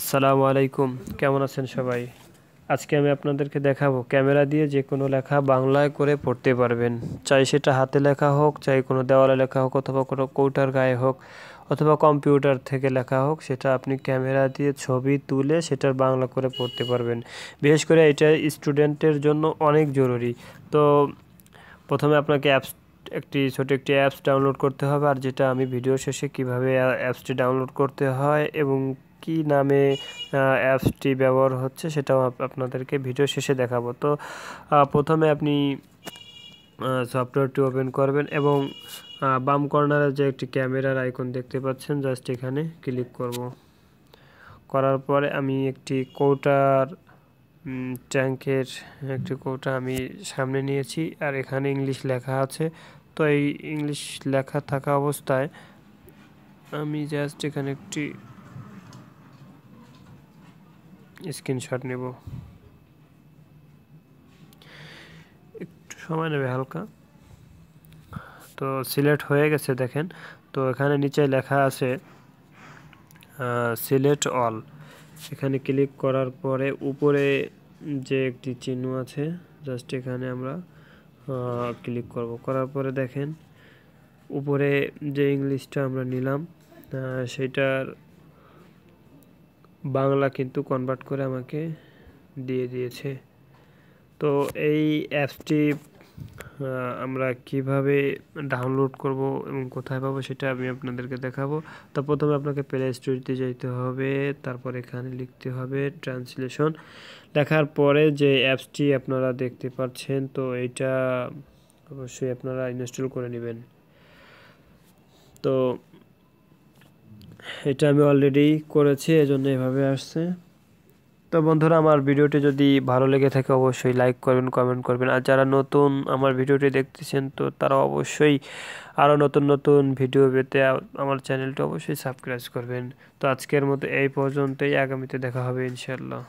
আসসালামু আলাইকুম কেমন আছেন সবাই আজকে আমি আপনাদেরকে দেখাবো ক্যামেরা দিয়ে যে কোনো লেখা বাংলায় করে পড়তে পারবেন চাই সেটা হাতে লেখা হোক চাই কোনো দেওয়ালে লেখা হোক অথবা কোনো কৌটার গায়ে হোক অথবা কম্পিউটার থেকে লেখা হোক সেটা আপনি ক্যামেরা দিয়ে ছবি তুলে সেটার বাংলা করে পড়তে পারবেন বিশেষ করে এটা স্টুডেন্টের জন্য অনেক জরুরি তো প্রথমে আপনাকে অ্যাপস একটি ছোটো একটি অ্যাপস ডাউনলোড করতে হবে আর যেটা আমি ভিডিও শেষে কীভাবে অ্যাপসটি ডাউনলোড করতে হয় এবং কি নামে অ্যাপসটি ব্যবহার হচ্ছে সেটাও আপনাদেরকে ভিডিও শেষে দেখাবো তো প্রথমে আপনি সফটওয়্যারটি ওপেন করবেন এবং বাম কর্নারে যে একটি ক্যামেরার আইকন দেখতে পাচ্ছেন জাস্ট এখানে ক্লিক করব করার পরে আমি একটি কৌটার ট্যাঙ্কের একটি কৌটা আমি সামনে নিয়েছি আর এখানে ইংলিশ লেখা আছে তো এই ইংলিশ লেখা থাকা অবস্থায় আমি জাস্ট এখানে একটি স্ক্রিনশট নেব একটু সময় নেবে হালকা তো সিলেক্ট হয়ে গেছে দেখেন তো এখানে নিচে লেখা আছে সিলেক্ট অল এখানে ক্লিক করার পরে উপরে যে একটি চিহ্ন আছে জাস্ট এখানে আমরা ক্লিক করব করার পরে দেখেন উপরে যে ইংলিশটা আমরা নিলাম সেটার বাংলা কিন্তু কনভার্ট করে আমাকে দিয়ে দিয়েছে তো এই অ্যাপসটি আমরা কিভাবে ডাউনলোড করব এবং কোথায় পাবো সেটা আমি আপনাদেরকে দেখাবো তো প্রথমে আপনাকে প্লে স্টোরিতে যেতে হবে তারপর এখানে লিখতে হবে ট্রান্সলেশন লেখার পরে যে অ্যাপসটি আপনারা দেখতে পাচ্ছেন তো এটা অবশ্যই আপনারা ইনস্টল করে নেবেন তো এটা আমি অলরেডি করেছি এজন্য এভাবে আসছে তো বন্ধুরা আমার ভিডিওটি যদি ভালো লেগে থাকে অবশ্যই লাইক করবেন কমেন্ট করবেন আর যারা নতুন আমার ভিডিওটি দেখতেছেন তো তারা অবশ্যই আরও নতুন নতুন ভিডিও পেতে আমার চ্যানেলটি অবশ্যই সাবস্ক্রাইব করবেন তো আজকের মতো এই পর্যন্তই আগামীতে দেখা হবে ইনশাল্লাহ